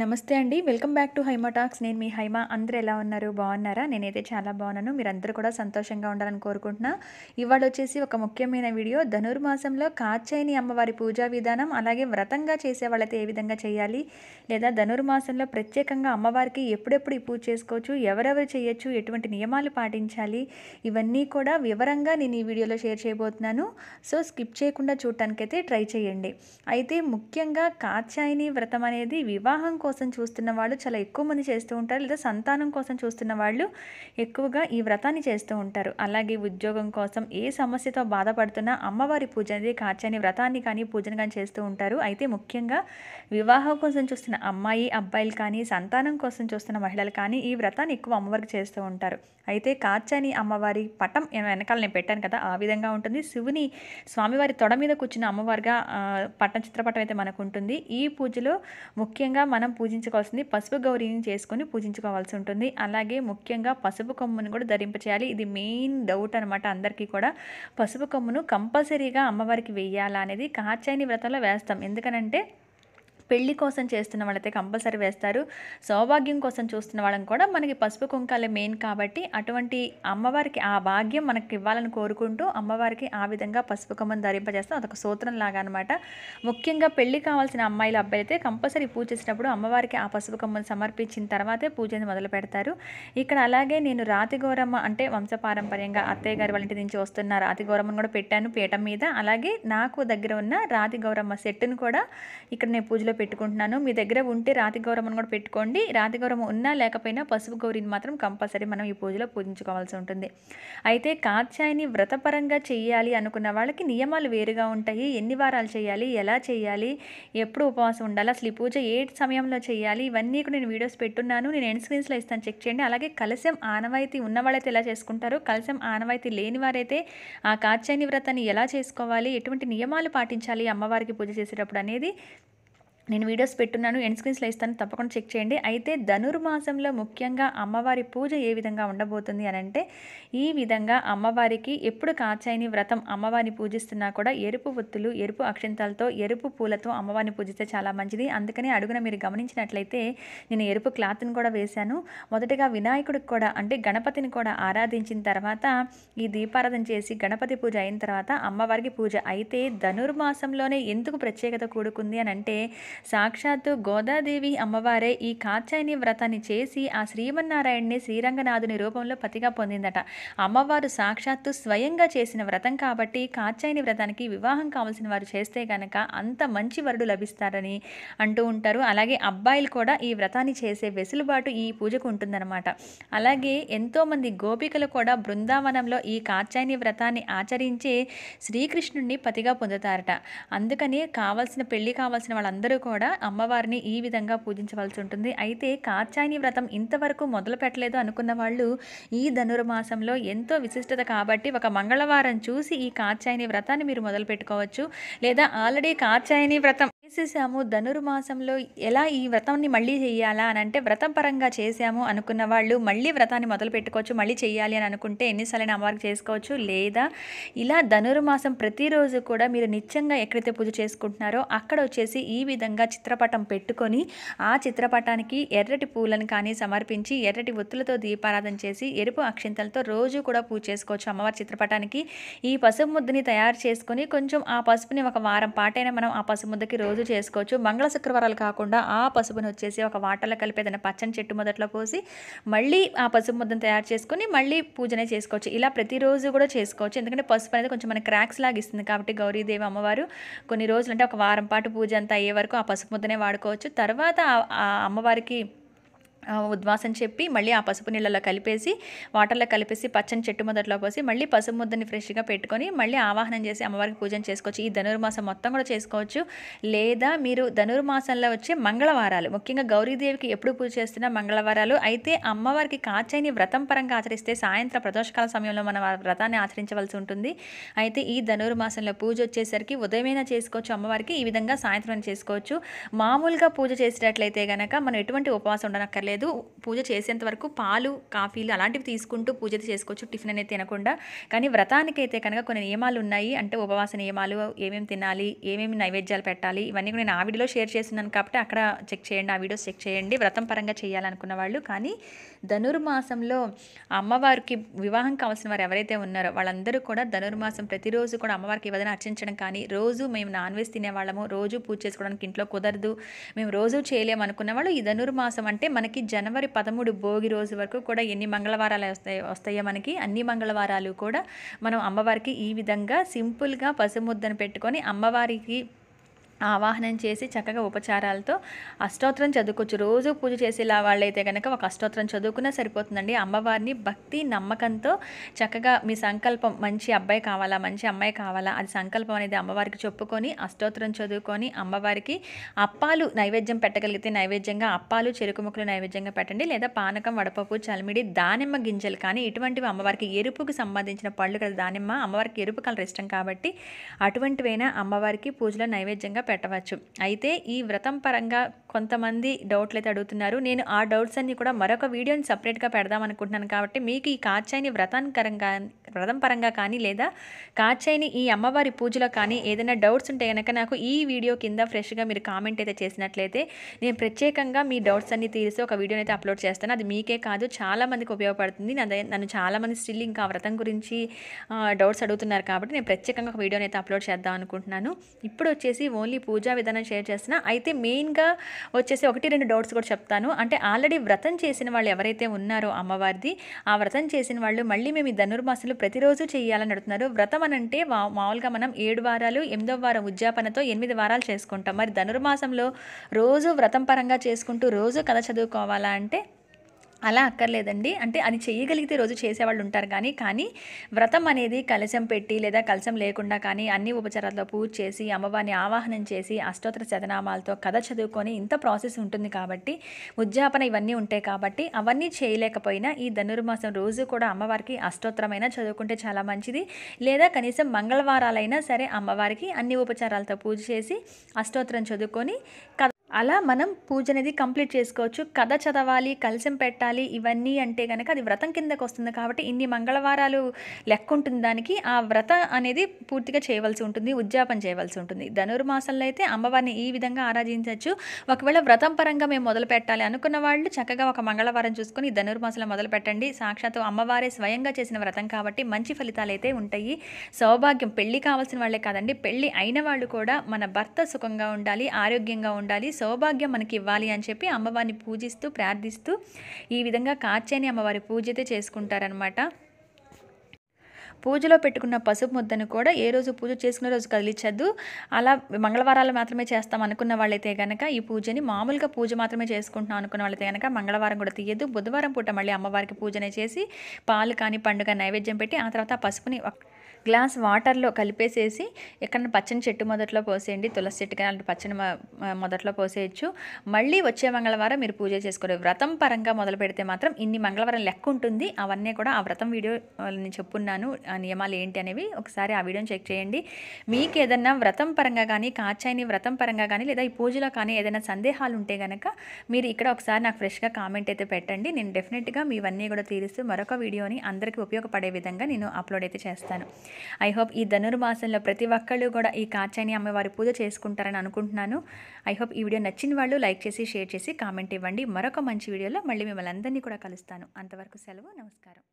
నమస్తే అండి welcome back to Haima talks నేను మీ హైమా అందరూ ఎలా ఉన్నారు బాగున్నారా నేనైతే చాలా బాగున్నాను మీరందరూ కూడా సంతోషంగా ఉండాలని కోరుకుంటున్నా ఇవాళ వచ్చేసి ఒక ముఖ్యమైన వీడియో ధనుర్మాసంలో కాచైని అమ్మవారి పూజా విధానం అలాగే వ్రతంగా చేసే వాళ్ళైతే ఏ విధంగా చేయాలి లేదా ధనుర్మాసంలో ప్రత్యేకంగా అమ్మవారికి ఎప్పుడెప్పుడు ఈ పూజ చేసుకోవచ్చు ఎవరెవరు చేయొచ్చు ఎటువంటి నియమాలు పాటించాలి ఇవన్నీ కూడా వివరంగా నేను ఈ వీడియోలో షేర్ చేయబోతున్నాను సో స్కిప్ చేయకుండా చూడటానికైతే ట్రై చేయండి అయితే ముఖ్యంగా కాచాయిని వ్రతం అనేది వివాహం కోసం చూస్తున్న వాళ్ళు చాలా ఎక్కువ మంది చేస్తూ ఉంటారు లేదా సంతానం కోసం చూస్తున్న వాళ్ళు ఎక్కువగా ఈ వ్రతాన్ని చేస్తూ ఉంటారు అలాగే ఉద్యోగం కోసం ఏ సమస్యతో బాధపడుతున్నా అమ్మవారి పూజ అనేది కాచని వ్రతాన్ని కానీ పూజను కానీ చేస్తూ ఉంటారు అయితే ముఖ్యంగా వివాహం కోసం చూస్తున్న అమ్మాయి అబ్బాయిలు కానీ సంతానం కోసం చూస్తున్న మహిళలు కానీ ఈ వ్రతాన్ని ఎక్కువ అమ్మవారికి చేస్తూ ఉంటారు అయితే కాచని అమ్మవారి పటం వెనకాల నేను పెట్టాను కదా ఆ విధంగా ఉంటుంది శివుని స్వామివారి తొడ మీద కూర్చున్న అమ్మవారిగా పట్టం చిత్రపటం అయితే మనకు ఉంటుంది ఈ పూజలో ముఖ్యంగా మనం పూజించుకోవాల్సింది పసుపు గౌరీని చేసుకొని పూజించుకోవాల్సి ఉంటుంది అలాగే ముఖ్యంగా పసుపు కొమ్మును కూడా ధరింపచేయాలి ఇది మెయిన్ డౌట్ అనమాట అందరికీ కూడా పసుపు కొమ్మును కంపల్సరీగా అమ్మవారికి వేయాలా అనేది కాచాయని వ్రతంలో వేస్తాం ఎందుకనంటే పెళ్లి కోసం చేస్తున్న వాళ్ళైతే కంపల్సరీ వేస్తారు సౌభాగ్యం కోసం చూస్తున్న వాళ్ళని కూడా మనకి పసుపు కుంకాలే మెయిన్ కాబట్టి అటువంటి అమ్మవారికి ఆ భాగ్యం మనకి ఇవ్వాలని కోరుకుంటూ అమ్మవారికి ఆ విధంగా పసుపు కుమ్మని ధరింపజేస్తాం అదొక సూత్రం లాగా అనమాట ముఖ్యంగా పెళ్లి కావాల్సిన అమ్మాయిల అబ్బాయి అయితే కంపల్సరీ పూజ చేసినప్పుడు అమ్మవారికి ఆ పసుపు కొమ్మను సమర్పించిన తర్వాతే పూజని మొదలు పెడతారు ఇక్కడ అలాగే నేను రాతి గౌరమ్మ అంటే వంశపారంపర్యంగా అత్తయ్య గారి వాళ్ళ నుంచి వస్తున్న రాతి గౌరమ్మను కూడా పెట్టాను పీఠం మీద అలాగే నాకు దగ్గర ఉన్న రాతి గౌరమ్మ సెట్టును కూడా ఇక్కడ నేను పూజలో వీడియోలో పెట్టుకుంటున్నాను మీ దగ్గర ఉంటే రాతి గౌరవం కూడా పెట్టుకోండి రాతి గౌరవం ఉన్నా లేకపోయినా పసుపు గౌరిని మాత్రం కంపల్సరీ మనం ఈ పూజలో పూజించుకోవాల్సి ఉంటుంది అయితే కాత్యాయని వ్రతపరంగా చేయాలి అనుకున్న వాళ్ళకి నియమాలు వేరుగా ఉంటాయి ఎన్ని వారాలు చేయాలి ఎలా చేయాలి ఎప్పుడు ఉపవాసం ఉండాలి అసలు ఈ పూజ ఏ సమయంలో చేయాలి ఇవన్నీ కూడా నేను వీడియోస్ పెట్టున్నాను నేను ఎండ్ స్క్రీన్స్లో ఇస్తాను చెక్ చేయండి అలాగే కలశం ఆనవాయితీ ఉన్నవాళ్ళైతే ఎలా చేసుకుంటారు కలశం ఆనవాయితీ లేని వారైతే ఆ కాచాయని వ్రతాన్ని ఎలా చేసుకోవాలి ఎటువంటి నియమాలు పాటించాలి అమ్మవారికి పూజ చేసేటప్పుడు అనేది నేను వీడియోస్ పెట్టున్నాను ఎండ్ స్క్రీన్స్లో ఇస్తాను తప్పకుండా చెక్ చేయండి అయితే ధనుర్మాసంలో ముఖ్యంగా అమ్మవారి పూజ ఏ విధంగా ఉండబోతుంది అని అంటే ఈ విధంగా అమ్మవారికి ఎప్పుడు కాచాయని వ్రతం అమ్మవారిని పూజిస్తున్నా కూడా ఎరుపు ఒత్తులు ఎరుపు అక్షంతాలతో ఎరుపు పూలతో అమ్మవారిని పూజిస్తే చాలా మంచిది అందుకని అడుగున మీరు గమనించినట్లయితే నేను ఎరుపు క్లాత్ని కూడా వేశాను మొదటగా వినాయకుడికి కూడా అంటే గణపతిని కూడా ఆరాధించిన తర్వాత ఈ దీపారాధన చేసి గణపతి పూజ అయిన తర్వాత అమ్మవారికి పూజ అయితే ధనుర్మాసంలోనే ఎందుకు ప్రత్యేకత కూడుకుంది అని అంటే సాక్షాత్తు గోదాదేవి అమ్మవారే ఈ కాచాయని వ్రతాన్ని చేసి ఆ శ్రీమన్నారాయణ్ణి శ్రీరంగనాథుని రూపంలో పతిగా పొందిందట అమ్మవారు సాక్షాత్తు స్వయంగా చేసిన వ్రతం కాబట్టి కాచాయని వ్రతానికి వివాహం కావాల్సిన వారు చేస్తే గనక అంత మంచి వరుడు లభిస్తారని అంటూ ఉంటారు అలాగే అబ్బాయిలు కూడా ఈ వ్రతాన్ని చేసే వెసులుబాటు ఈ పూజకు ఉంటుందన్నమాట అలాగే ఎంతోమంది గోపికలు కూడా బృందావనంలో ఈ కాచాయని వ్రతాన్ని ఆచరించి శ్రీకృష్ణుడిని పతిగా పొందుతారట అందుకని కావాల్సిన పెళ్లి కావాల్సిన వాళ్ళందరూ కూడా అమ్మవారిని ఈ విధంగా పూజించవలసి ఉంటుంది అయితే కాచాయని వ్రతం ఇంతవరకు మొదలు పెట్టలేదు అనుకున్న వాళ్ళు ఈ ధనుర్మాసంలో ఎంతో విశిష్టత కాబట్టి ఒక మంగళవారం చూసి ఈ కాచాయని వ్రతాన్ని మీరు మొదలు పెట్టుకోవచ్చు లేదా ఆల్రెడీ కాచాయని వ్రతం చేసేసాము ధనుర్మాసంలో ఎలా ఈ వ్రతాన్ని మళ్ళీ చేయాలా అని అంటే వ్రతం పరంగా చేసాము అనుకున్న వాళ్ళు మళ్ళీ వ్రతాన్ని మొదలు పెట్టుకోవచ్చు మళ్ళీ చేయాలి అని అనుకుంటే ఎన్నిసార్లు అమ్మవారికి చేసుకోవచ్చు లేదా ఇలా ధనుర్మాసం ప్రతిరోజు కూడా మీరు నిత్యంగా ఎక్కడైతే పూజ చేసుకుంటున్నారో అక్కడ వచ్చేసి ఈ విధంగా చిత్రపటం పెట్టుకొని ఆ చిత్రపటానికి ఎర్రటి పూలను కానీ సమర్పించి ఎర్రటి ఒత్తులతో దీపారాధన చేసి ఎరుపు అక్షింతలతో రోజు కూడా పూజ చేసుకోవచ్చు అమ్మవారి చిత్రపటానికి ఈ పసుపు ముద్దని తయారు చేసుకొని కొంచెం ఆ పసుపుని ఒక వారం పాటైనా మనం ఆ పసుపు ముద్దకి రోజు రోజు చేసుకోవచ్చు మంగళ శుక్రవారాలు కాకుండా ఆ పసుపును వచ్చేసి ఒక వాటర్లో కలిపి ఏదైనా పచ్చని చెట్టు మొదట్లో పోసి మళ్ళీ ఆ పసుపు ముద్దను తయారు చేసుకుని మళ్ళీ పూజనే చేసుకోవచ్చు ఇలా ప్రతిరోజు కూడా చేసుకోవచ్చు ఎందుకంటే పసుపు అనేది కొంచెం మన క్రాక్స్ లాగా ఇస్తుంది కాబట్టి గౌరీదేవి అమ్మవారు కొన్ని రోజులు అంటే ఒక వారం పాటు పూజ అంతా అయ్యే వరకు ఆ పసుపు ముద్దనే వాడుకోవచ్చు తర్వాత ఆ అమ్మవారికి ఉద్వాసం చెప్పి మళ్ళీ ఆ పసుపు నీళ్ళలో కలిపేసి వాటర్లో కలిపేసి పచ్చని చెట్టు మొదట్లో పోసి మళ్ళీ పసుపు ముద్దని ఫ్రెష్గా పెట్టుకొని మళ్ళీ ఆవాహనం చేసి అమ్మవారికి పూజ చేసుకోవచ్చు ఈ ధనుర్మాసం మొత్తం కూడా చేసుకోవచ్చు లేదా మీరు ధనుర్మాసంలో వచ్చే మంగళవారాలు ముఖ్యంగా గౌరీదేవికి ఎప్పుడు పూజ చేస్తున్న మంగళవారాలు అయితే అమ్మవారికి కాచైని వ్రతం పరంగా ఆచరిస్తే సాయంత్రం ప్రదోషకాల సమయంలో మనం వ్రతాన్ని ఆచరించవలసి ఉంటుంది అయితే ఈ ధనుర్మాసంలో పూజ వచ్చేసరికి ఉదయమైనా చేసుకోవచ్చు అమ్మవారికి ఈ విధంగా సాయంత్రం చేసుకోవచ్చు మామూలుగా పూజ చేసేటట్లయితే కనుక మనం ఎటువంటి ఉపవాసం ఉండనక్కర్లేదు లేదు పూజ చేసేంత వరకు పాలు కాఫీలు అలాంటివి తీసుకుంటూ పూజ చేసుకోవచ్చు టిఫిన్ అనేది తినకుండా కానీ వ్రతానికైతే కనుక కొన్ని నియమాలు ఉన్నాయి అంటే ఉపవాస నియమాలు ఏమేమి తినాలి ఏమేమి నైవేద్యాలు పెట్టాలి ఇవన్నీ కూడా నేను ఆ వీడియోలో షేర్ చేస్తున్నాను కాబట్టి అక్కడ చెక్ చేయండి ఆ వీడియోస్ చెక్ చేయండి వ్రతం పరంగా చేయాలనుకున్న వాళ్ళు కానీ ధనుర్మాసంలో అమ్మవారికి వివాహం కావాల్సిన వారు ఎవరైతే ఉన్నారో వాళ్ళందరూ కూడా ధనుర్మాసం ప్రతిరోజు కూడా అమ్మవారికి ఏదైనా అర్చించడం కానీ రోజు మేము నాన్ వెజ్ తినేవాళ్ళము రోజు పూజ చేసుకోవడానికి ఇంట్లో కుదరదు మేము రోజు చేయలేము అనుకున్న వాళ్ళు ఈ ధనుర్మాసం అంటే మనకి జనవరి పదమూడు భోగి రోజు వరకు కూడా ఎన్ని మంగళవారాలు వస్తాయి వస్తాయో మనకి అన్ని మంగళవారాలు కూడా మనం అమ్మవారికి ఈ విధంగా సింపుల్గా పసుముద్దను పెట్టుకొని అమ్మవారికి ఆవాహనం చేసి చక్కగా ఉపచారాలతో అష్టోత్తరం చదువుకోవచ్చు రోజు పూజ చేసేలా వాళ్ళైతే కనుక ఒక అష్టోత్తరం చదువుకున్నా సరిపోతుందండి అమ్మవారిని భక్తి నమ్మకంతో చక్కగా మీ సంకల్పం మంచి అబ్బాయి కావాలా మంచి అమ్మాయి కావాలా అది సంకల్పం అనేది అమ్మవారికి చెప్పుకొని అష్టోత్తరం చదువుకొని అమ్మవారికి అప్పాలు నైవేద్యం పెట్టగలిగితే నైవేద్యంగా అప్పాలు చెరుకు ముక్కలు నైవేద్యంగా పెట్టండి లేదా పానకం వడపప్పు చలిమిడి దానిమ్మ గింజలు కానీ ఇటువంటివి అమ్మవారికి ఎరుపుకు సంబంధించిన పళ్ళు కదా దానిమ్మ అమ్మవారికి ఎరుపు కలర్ ఇష్టం కాబట్టి అటువంటివైనా అమ్మవారికి పూజలో నైవేద్యంగా పెట్టవచ్చు అయితే ఈ వ్రతం పరంగా కొంతమంది డౌట్లు అయితే అడుగుతున్నారు నేను ఆ డౌట్స్ అన్ని కూడా మరొక వీడియోని సపరేట్గా పెడదాం అనుకుంటున్నాను కాబట్టి మీకు ఈ కాచాయిని వ్రతానికరంగా వ్రతం పరంగా కానీ లేదా కాచైని ఈ అమ్మవారి పూజలో కానీ ఏదైనా డౌట్స్ ఉంటే కనుక నాకు ఈ వీడియో కింద ఫ్రెష్గా మీరు కామెంట్ అయితే చేసినట్లయితే నేను ప్రత్యేకంగా మీ డౌట్స్ అన్ని తీరిసి ఒక వీడియోని అయితే అప్లోడ్ చేస్తాను అది మీకే కాదు చాలామందికి ఉపయోగపడుతుంది నన్ను చాలామంది స్టిల్ ఇంకా వ్రతం గురించి డౌట్స్ అడుగుతున్నారు కాబట్టి నేను ప్రత్యేకంగా ఒక వీడియోని అయితే అప్లోడ్ చేద్దాం అనుకుంటున్నాను ఇప్పుడు వచ్చేసి ఓన్లీ పూజా విధానం షేర్ చేస్తున్నా అయితే మెయిన్గా వచ్చేసి ఒకటి రెండు డౌట్స్ కూడా చెప్తాను అంటే ఆల్రెడీ వ్రతం చేసిన వాళ్ళు ఎవరైతే ఉన్నారో అమ్మవారిది ఆ వ్రతం చేసిన వాళ్ళు మళ్ళీ మేము ఈ ధనుర్మాసంలో ప్రతిరోజు చేయాలని అడుగుతున్నారు వ్రతం అంటే మామూలుగా మనం ఏడు వారాలు ఎనిమిదవ వారం ఉద్యాపనతో ఎనిమిది వారాలు చేసుకుంటాం మరి ధనుర్మాసంలో రోజు వ్రతం పరంగా చేసుకుంటూ రోజు కథ చదువుకోవాలా అంటే అలా అక్కర్లేదండి అంటే అది చేయగలిగితే రోజు చేసేవాళ్ళు ఉంటారు కానీ కానీ వ్రతం అనేది కలశం పెట్టి లేదా కలశం లేకుండా కానీ అన్ని ఉపచారాలతో పూజ చేసి అమ్మవారిని ఆవాహనం చేసి అష్టోత్తర శతనామాలతో కథ చదువుకొని ఇంత ప్రాసెస్ ఉంటుంది కాబట్టి ఉద్యాపన ఇవన్నీ ఉంటాయి కాబట్టి అవన్నీ చేయలేకపోయినా ఈ ధనుర్మాసం రోజు కూడా అమ్మవారికి అష్టోత్తరమైనా చదువుకుంటే చాలా మంచిది లేదా కనీసం మంగళవారాలైనా సరే అమ్మవారికి అన్ని ఉపచారాలతో పూజ చేసి అష్టోత్తరం చదువుకొని కథ అలా మనం పూజ అనేది కంప్లీట్ చేసుకోవచ్చు కథ చదవాలి కలసం పెట్టాలి ఇవన్నీ అంటే కనుక అది వ్రతం కిందకు వస్తుంది కాబట్టి ఇన్ని మంగళవారాలు లెక్క ఉంటుంది దానికి ఆ వ్రత అనేది పూర్తిగా చేయవలసి ఉంటుంది ఉద్యాపన చేయవలసి ఉంటుంది ధనుర్మాసంలో అయితే అమ్మవారిని ఈ విధంగా ఆరాధించవచ్చు ఒకవేళ వ్రతం పరంగా మేము మొదలు పెట్టాలి అనుకున్న వాళ్ళు చక్కగా ఒక మంగళవారం చూసుకొని ధనుర్మాసంలో మొదలు పెట్టండి సాక్షాత్తు అమ్మవారే స్వయంగా చేసిన వ్రతం కాబట్టి మంచి ఫలితాలు అయితే ఉంటాయి సౌభాగ్యం పెళ్లి కావాల్సిన వాళ్ళే కాదండి పెళ్లి అయిన వాళ్ళు కూడా మన భర్త సుఖంగా ఉండాలి ఆరోగ్యంగా ఉండాలి సౌభాగ్యం మనకి ఇవ్వాలి అని చెప్పి అమ్మవారిని పూజిస్తూ ప్రార్థిస్తూ ఈ విధంగా కాచేని అమ్మవారి పూజతే చేసుకుంటారనమాట పూజలో పెట్టుకున్న పసుపు ముద్దను కూడా ఏ రోజు పూజ చేసుకున్న రోజు కదిలించద్దు అలా మంగళవారాలు మాత్రమే చేస్తాం అనుకున్న వాళ్ళైతే కనుక ఈ పూజని మామూలుగా పూజ మాత్రమే చేసుకుంటున్నాం అనుకున్న వాళ్ళైతే కనుక మంగళవారం కూడా తీయద్దు బుధవారం పూట మళ్ళీ అమ్మవారికి పూజనే చేసి పాలు కానీ పండుగ నైవేద్యం పెట్టి ఆ తర్వాత పసుపుని గ్లాస్ వాటర్లో కలిపేసేసి ఎక్కడన్నా పచ్చని చెట్టు మొదట్లో పోసేయండి తులసి చెట్టు కానీ అలాంటి పచ్చని మొదట్లో పోసేయచ్చు మళ్ళీ వచ్చే మంగళవారం మీరు పూజ చేసుకోరు వ్రతం పరంగా మొదలు పెడితే మాత్రం ఇన్ని మంగళవారం లెక్క ఉంటుంది అవన్నీ కూడా ఆ వ్రతం వీడియో నేను చెప్పున్నాను ఆ నియమాలు ఏంటి అనేవి ఒకసారి ఆ వీడియోని చెక్ చేయండి మీకు ఏదన్నా వ్రతం పరంగా కానీ కాచాయిని వ్రతం పరంగా కానీ లేదా ఈ పూజలో కానీ ఏదైనా సందేహాలు ఉంటే కనుక మీరు ఇక్కడ ఒకసారి నాకు ఫ్రెష్గా కామెంట్ అయితే పెట్టండి నేను డెఫినెట్గా మీవన్నీ కూడా తీరుస్తూ మరొక వీడియోని అందరికీ ఉపయోగపడే విధంగా నేను అప్లోడ్ అయితే చేస్తాను ఐ హోప్ ఈ ధనుర్మాసంలో ప్రతి ఒక్కళ్ళు కూడా ఈ కాచాని అమ్మవారి పూజ చేసుకుంటారని అనుకుంటున్నాను ఐ హోప్ ఈ వీడియో నచ్చిన వాళ్ళు లైక్ చేసి షేర్ చేసి కామెంట్ ఇవ్వండి మరొక మంచి వీడియోలో మళ్ళీ మిమ్మల్ని అందరినీ కూడా కలుస్తాను అంతవరకు సెలవు నమస్కారం